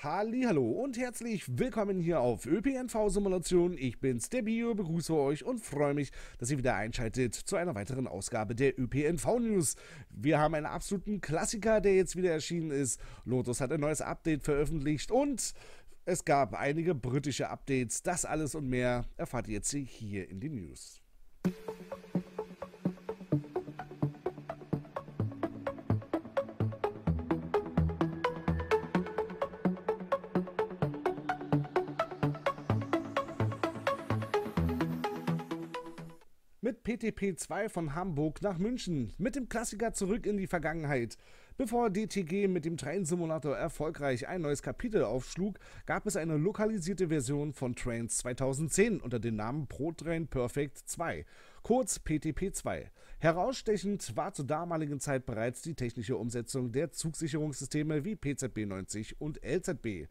Hallo und herzlich willkommen hier auf ÖPNV Simulation. Ich bin's, der Bio, begrüße euch und freue mich, dass ihr wieder einschaltet zu einer weiteren Ausgabe der ÖPNV News. Wir haben einen absoluten Klassiker, der jetzt wieder erschienen ist. Lotus hat ein neues Update veröffentlicht und es gab einige britische Updates. Das alles und mehr erfahrt ihr jetzt hier in den News. Musik PTP 2 von Hamburg nach München mit dem Klassiker zurück in die Vergangenheit. Bevor DTG mit dem Train Simulator erfolgreich ein neues Kapitel aufschlug, gab es eine lokalisierte Version von Trains 2010 unter dem Namen ProTrain Perfect 2, kurz PTP 2. Herausstechend war zur damaligen Zeit bereits die technische Umsetzung der Zugsicherungssysteme wie PZB 90 und LZB.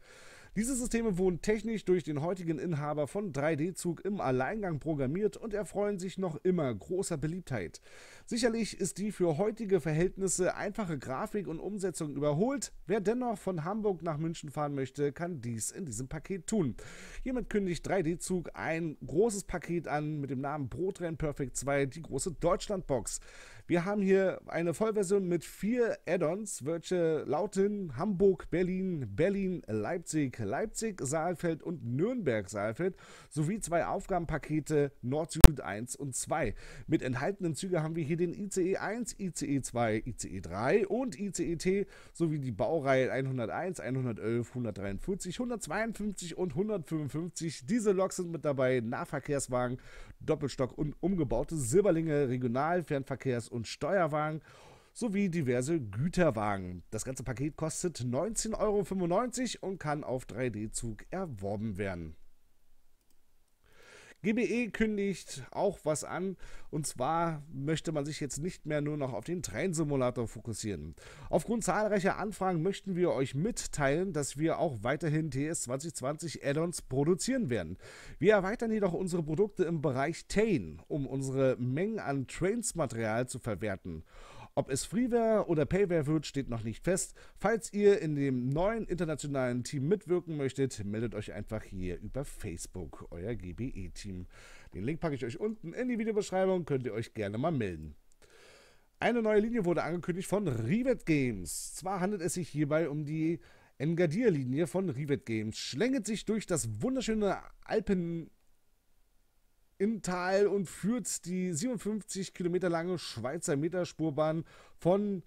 Diese Systeme wurden technisch durch den heutigen Inhaber von 3D-Zug im Alleingang programmiert und erfreuen sich noch immer großer Beliebtheit. Sicherlich ist die für heutige Verhältnisse einfache Grafik und Umsetzung überholt. Wer dennoch von Hamburg nach München fahren möchte, kann dies in diesem Paket tun. Hiermit kündigt 3D-Zug ein großes Paket an mit dem Namen Brotrennen Perfect 2, die große Deutschlandbox. Wir haben hier eine Vollversion mit vier Add-ons, welche lauten Hamburg, Berlin, Berlin, Leipzig, Leipzig, saalfeld und Nürnberg-Saalfeld sowie zwei Aufgabenpakete Nord-Süd 1 und 2. Mit enthaltenen Zügen haben wir hier den ICE 1, ICE 2, ICE 3 und ICE-T sowie die Baureihe 101, 111, 143, 152 und 155. Diese Loks sind mit dabei, Nahverkehrswagen, Doppelstock und umgebaute Silberlinge, Regional, Fernverkehrs- und Steuerwagen sowie diverse Güterwagen. Das ganze Paket kostet 19,95 Euro und kann auf 3D-Zug erworben werden. GBE kündigt auch was an und zwar möchte man sich jetzt nicht mehr nur noch auf den Trainsimulator fokussieren. Aufgrund zahlreicher Anfragen möchten wir euch mitteilen, dass wir auch weiterhin TS 2020 Add-ons produzieren werden. Wir erweitern jedoch unsere Produkte im Bereich Tain, um unsere Mengen an Trains-Material zu verwerten. Ob es Freeware oder Payware wird, steht noch nicht fest. Falls ihr in dem neuen internationalen Team mitwirken möchtet, meldet euch einfach hier über Facebook, euer GBE-Team. Den Link packe ich euch unten in die Videobeschreibung, könnt ihr euch gerne mal melden. Eine neue Linie wurde angekündigt von Rivet Games. Zwar handelt es sich hierbei um die Engadir-Linie von Rivet Games. Schlängelt sich durch das wunderschöne Alpen im Tal und führt die 57 Kilometer lange Schweizer Meterspurbahn von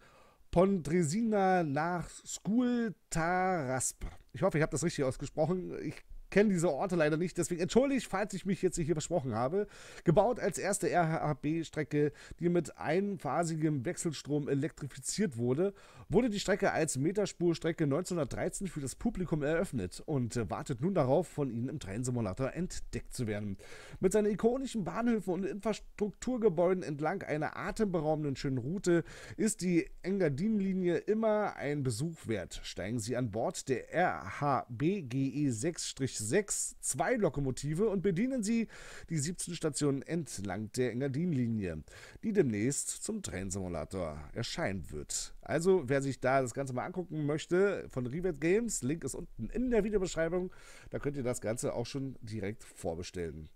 Pondresina nach Skultarasp. Ich hoffe, ich habe das richtig ausgesprochen. Ich kenne diese Orte leider nicht, deswegen entschuldige ich, falls ich mich jetzt hier versprochen habe. Gebaut als erste RHB-Strecke, die mit einphasigem Wechselstrom elektrifiziert wurde, wurde die Strecke als Meterspurstrecke 1913 für das Publikum eröffnet und wartet nun darauf, von ihnen im Trainsimulator entdeckt zu werden. Mit seinen ikonischen Bahnhöfen und Infrastrukturgebäuden entlang einer atemberaubenden schönen Route ist die Engadin-Linie immer ein Besuch wert. Steigen Sie an Bord der RHB GE 6 6-2-Lokomotive und bedienen sie die 17 Stationen entlang der Engadin-Linie, die demnächst zum Trainsimulator erscheinen wird. Also, wer sich da das Ganze mal angucken möchte von Rivet Games, Link ist unten in der Videobeschreibung, da könnt ihr das Ganze auch schon direkt vorbestellen.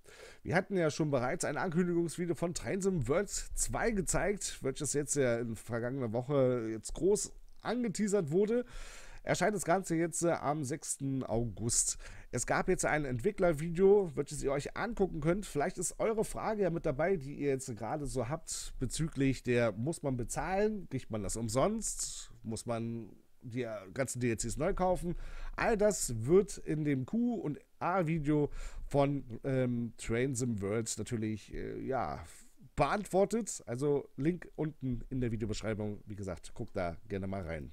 Wir hatten ja schon bereits ein Ankündigungsvideo von Trainsim World 2 gezeigt, welches jetzt ja in vergangener Woche jetzt groß angeteasert wurde erscheint das Ganze jetzt äh, am 6. August. Es gab jetzt ein Entwicklervideo, welches ihr euch angucken könnt. Vielleicht ist eure Frage ja mit dabei, die ihr jetzt gerade so habt bezüglich der, muss man bezahlen, kriegt man das umsonst, muss man die äh, ganzen DLCs neu kaufen. All das wird in dem Q- und A-Video von ähm, Trains World natürlich, äh, ja, beantwortet. Also Link unten in der Videobeschreibung. Wie gesagt, guckt da gerne mal rein.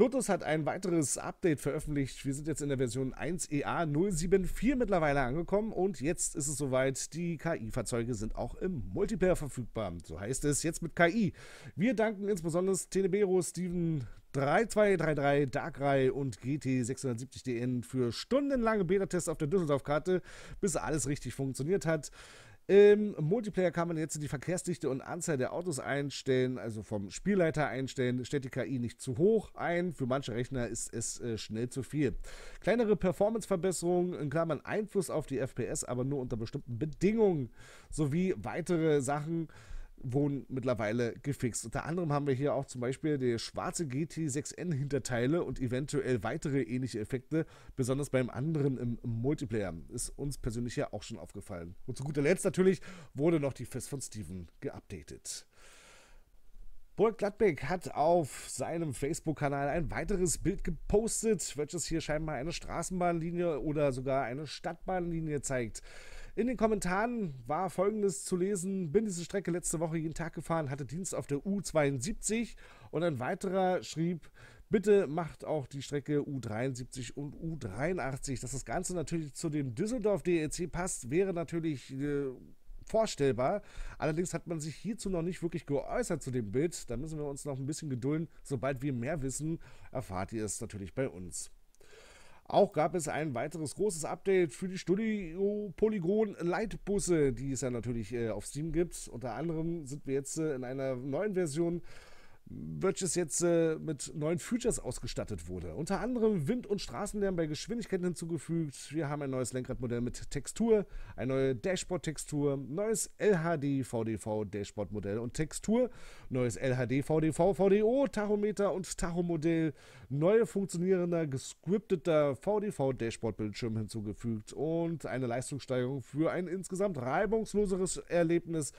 Lotus hat ein weiteres Update veröffentlicht. Wir sind jetzt in der Version 1EA074 e mittlerweile angekommen und jetzt ist es soweit, die KI-Fahrzeuge sind auch im Multiplayer verfügbar. So heißt es jetzt mit KI. Wir danken insbesondere Tenebero, Steven 3233, Darkrai und GT670DN für stundenlange Beta-Tests auf der Düsseldorf-Karte, bis alles richtig funktioniert hat. Im Multiplayer kann man jetzt die Verkehrsdichte und Anzahl der Autos einstellen, also vom Spielleiter einstellen. Stellt die KI nicht zu hoch ein, für manche Rechner ist es äh, schnell zu viel. Kleinere Performance-Verbesserungen, in Klammern Einfluss auf die FPS, aber nur unter bestimmten Bedingungen, sowie weitere Sachen wurden mittlerweile gefixt. Unter anderem haben wir hier auch zum Beispiel die schwarze GT6N-Hinterteile und eventuell weitere ähnliche Effekte, besonders beim anderen im, Multiplayer. Ist uns persönlich ja auch schon aufgefallen. Und zu guter Letzt natürlich wurde noch die Fest von Steven geupdatet. Burg Gladbeck hat auf seinem Facebook-Kanal ein weiteres Bild gepostet, welches hier scheinbar eine Straßenbahnlinie oder sogar eine Stadtbahnlinie zeigt. In den Kommentaren war folgendes zu lesen: Bin diese Strecke letzte Woche jeden Tag gefahren, hatte Dienst auf der U72 und ein weiterer schrieb, Bitte macht auch die Strecke U73 und U83. Dass das Ganze natürlich zu dem Düsseldorf DEC passt, wäre natürlich äh, vorstellbar. Allerdings hat man sich hierzu noch nicht wirklich geäußert zu dem Bild. Da müssen wir uns noch ein bisschen gedulden. Sobald wir mehr wissen, erfahrt ihr es natürlich bei uns. Auch gab es ein weiteres großes Update für die Studio Polygon Lightbusse, die es ja natürlich äh, auf Steam gibt. Unter anderem sind wir jetzt äh, in einer neuen Version Birches jetzt äh, mit neuen Features ausgestattet wurde. Unter anderem Wind- und Straßenlärm bei Geschwindigkeiten hinzugefügt. Wir haben ein neues Lenkradmodell mit Textur, eine neue Dashboard-Textur, neues LHD-VDV-Dashboard-Modell und Textur, neues LHD-VDV-VDO-Tachometer und Tachomodell, neue funktionierender, gescripteter VDV-Dashboard-Bildschirm hinzugefügt und eine Leistungssteigerung für ein insgesamt reibungsloseres Erlebnis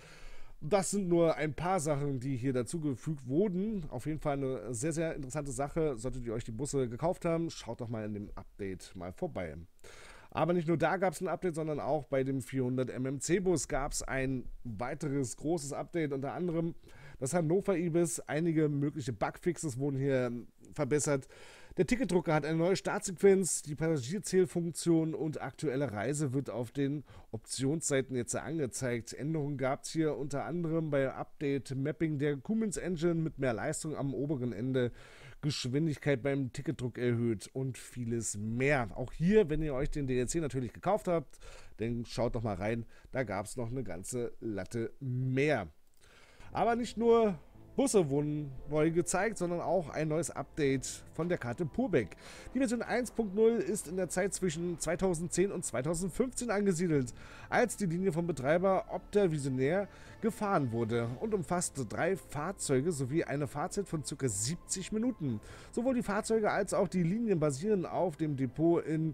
das sind nur ein paar Sachen, die hier dazugefügt wurden. Auf jeden Fall eine sehr, sehr interessante Sache. Solltet ihr euch die Busse gekauft haben, schaut doch mal in dem Update mal vorbei. Aber nicht nur da gab es ein Update, sondern auch bei dem 400 MMC-Bus gab es ein weiteres großes Update. Unter anderem das Hannover Ibis. Einige mögliche Bugfixes wurden hier ähm, verbessert. Der Ticketdrucker hat eine neue Startsequenz, die Passagierzählfunktion und aktuelle Reise wird auf den Optionsseiten jetzt angezeigt. Änderungen gab es hier unter anderem bei Update Mapping der Cummins Engine mit mehr Leistung am oberen Ende, Geschwindigkeit beim Ticketdruck erhöht und vieles mehr. Auch hier, wenn ihr euch den DLC natürlich gekauft habt, dann schaut doch mal rein, da gab es noch eine ganze Latte mehr. Aber nicht nur Busse wurden neu gezeigt, sondern auch ein neues Update von der Karte Purbeck. Die Version 1.0 ist in der Zeit zwischen 2010 und 2015 angesiedelt, als die Linie vom Betreiber Opta Visionär gefahren wurde und umfasste drei Fahrzeuge sowie eine Fahrzeit von ca. 70 Minuten. Sowohl die Fahrzeuge als auch die Linien basieren auf dem Depot in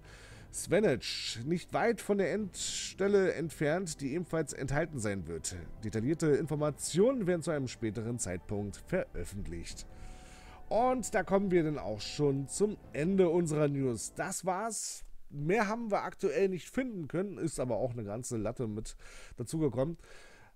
Svenage, nicht weit von der Endstelle entfernt, die ebenfalls enthalten sein wird. Detaillierte Informationen werden zu einem späteren Zeitpunkt veröffentlicht. Und da kommen wir dann auch schon zum Ende unserer News. Das war's. Mehr haben wir aktuell nicht finden können, ist aber auch eine ganze Latte mit dazugekommen.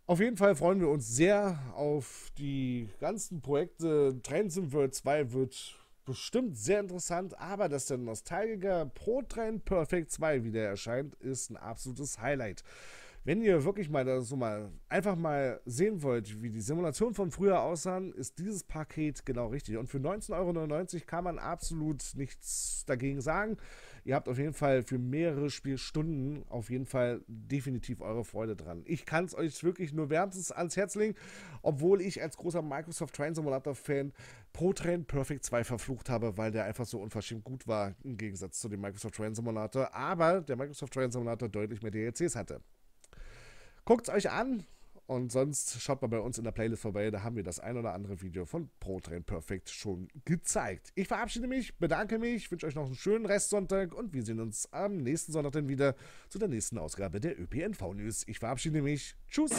Auf jeden Fall freuen wir uns sehr auf die ganzen Projekte. Trends in World 2 wird bestimmt sehr interessant, aber dass der Nostalgiker Pro Train Perfect 2 wieder erscheint, ist ein absolutes Highlight. Wenn ihr wirklich mal, das so mal einfach mal sehen wollt, wie die Simulationen von früher aussahen, ist dieses Paket genau richtig. Und für 19,99 Euro kann man absolut nichts dagegen sagen. Ihr habt auf jeden Fall für mehrere Spielstunden auf jeden Fall definitiv eure Freude dran. Ich kann es euch wirklich nur wärmstens ans Herz legen, obwohl ich als großer Microsoft Train Simulator Fan Pro Train Perfect 2 verflucht habe, weil der einfach so unverschämt gut war im Gegensatz zu dem Microsoft Train Simulator. Aber der Microsoft Train Simulator deutlich mehr DLCs hatte. Guckt es euch an und sonst schaut mal bei uns in der Playlist vorbei. Da haben wir das ein oder andere Video von ProTrain Perfect schon gezeigt. Ich verabschiede mich, bedanke mich, wünsche euch noch einen schönen Restsonntag und wir sehen uns am nächsten Sonntag dann wieder zu der nächsten Ausgabe der ÖPNV News. Ich verabschiede mich. Tschüss.